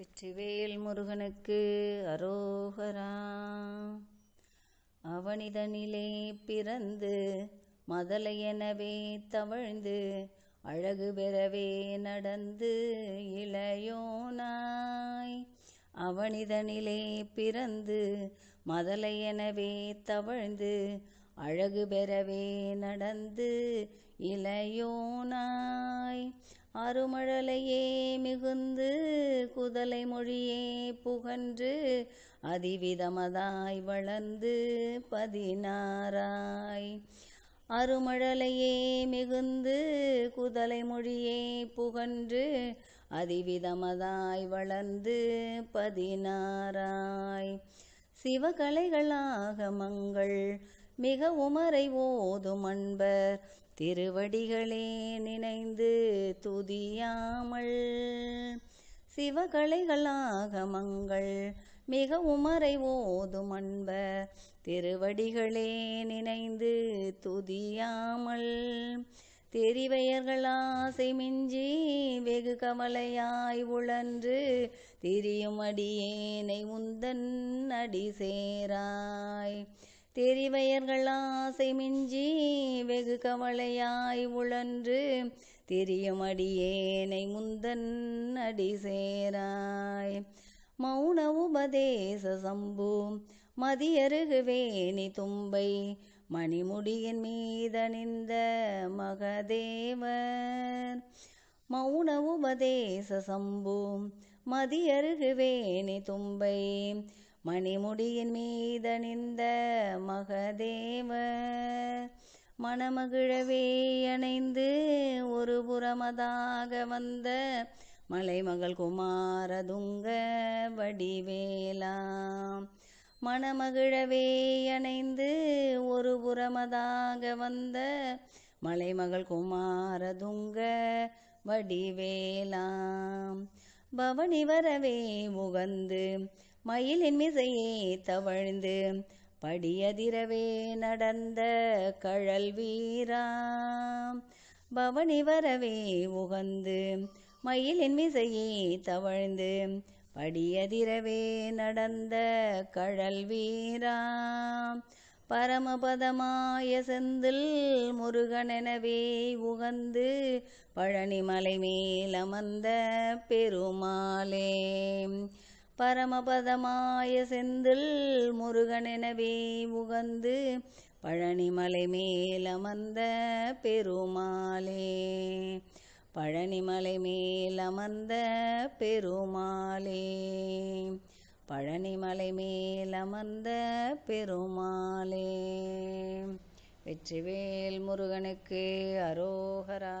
வெற்றிவேல் முருகனுக்கு அரோகரா அவனிதனிலே பிறந்து மதலையெனவே தவழ்ந்து அழகு பெறவே நடந்து இளையோனாய் அவனிதனிலே பிறந்து மதலையெனவே தவழ்ந்து அழகு பெறவே நடந்து இளையோனாய் அருமழலையே மிகுந்து குதலை மொழியே புகன்று அதிவிதமதாய் வளர்ந்து பதினாராய் அருமழலையே மிகுந்து குதலை மொழியே புகன்று அதிவிதமதாய் வளர்ந்து பதினாராய் சிவகலைகளாக மங்கள் மிக உமரை ஓதும் அன்பர் திருவடிகளே நினைந்து துதியாமல் சிவகலைகளாக மங்கள் மிக உமரை ஓதும் அன்ப திருவடிகளே நினைந்து துதியாமல் தெரிவையர்களாசை மிஞ்சி வெகு கவலையாய் உழன்று திரியும் அடியேனை உந்தன் அடி சேராய் தெரிவையர்கள் ஆசை மிஞ்சி வெகு கவலையாய் உழன்று தெரியும் அடியேனை முந்தன் அடி சேராய் மௌன உபதேச சம்பு மதியருகுவேணி தும்பை மணிமுடியின் மீதணிந்த மகதேவர் மௌன உபதேச சம்பு வேணி தும்பை மணிமுடியின் மீதணிந்த மகதேவ மணமகிழவே அணைந்து ஒரு புறமதாக வந்த மலைமகள் குமாரதுங்க வடிவேலாம் மணமகிழவே அணைந்து ஒரு புறமதாக வந்த மலைமகள் குமாரதுங்க வடிவேலாம் பவனி வரவே உகந்து மயிலின் மிசையே தவழ்ந்து படியதிரவே நடந்த கழல் வீரா பவனி வரவே உகந்து மயிலின் மிசையே தவழ்ந்து படியதிரவே நடந்த கழல் வீரா பரமபதமாய செந்தில் முருகனெனவே உகந்து பழனிமலை மேல் அமர்ந்த பெருமாளே பரமபதமாய செந்தில் முருகனெனவே உகந்து பழனிமலை மேல் அமர்ந்த பெருமாளே பழனிமலை மேல் அமர்ந்த பெருமாளே பழனிமலை மேல் அமர்ந்த பெருமாளே வெற்றிவேல் முருகனுக்கு அரோகரா